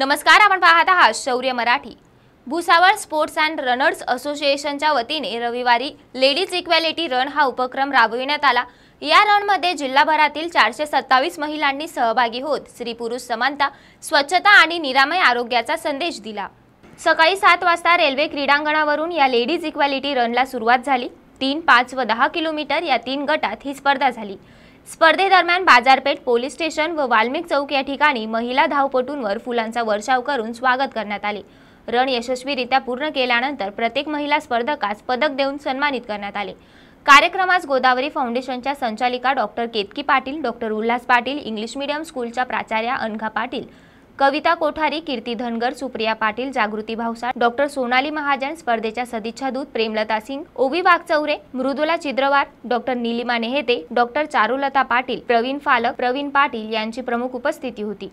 नमस्कार आपण पाहत आहात Shaurya Marathi Bhusawal sports and runners असोसिएशनच्या वतीने रविवारी लेडीज इक्वॅलिटी रन हा उपक्रम राबविण्यात आला या मध्ये जिल्हाभरातील चारशे सत्तावीस महिलांनी सहभागी होत स्त्री पुरुष समानता स्वच्छता आणि निरामय आरोग्याचा संदेश दिला सकाळी सात वाजता रेल्वे क्रीडांगणावरून या लेडीज इक्वॅलिटी रनला सुरुवात झाली तीन पाच व दहा किलोमीटर या तीन गटात ही स्पर्धा झाली स्पर्धेदरम्यान बाजारपेठ पोलीस स्टेशन व वाल्मिक चौक या ठिकाणी महिला धावपटूंवर फुलांचा वर्षाव करून स्वागत करण्यात आले रण यशस्वीरित्या पूर्ण केल्यानंतर प्रत्येक महिला स्पर्धकास पदक देऊन सन्मानित करण्यात आले कार्यक्रमास गोदावरी फाउंडेशनच्या संचालिका doctor Ketaki Patil doctor Ulhas Patil English medium स्कूलच्या प्राचार्या अनघा पाटील कविता कोठारी कीर्ती धनगर सुप्रिया पाटील जागृती भावसाळ डॉक्टर सोनाली महाजन स्पर्धेच्या सदिच्छा दूत प्रेमलता सिंग ओवी वाघचौरे मृदुला चिद्रवार डॉक्टर नीलिमा नेहेते डॉक्टर चारुलता पाटील प्रवीण फालक प्रवीण पाटील यांची प्रमुख उपस्थिती होती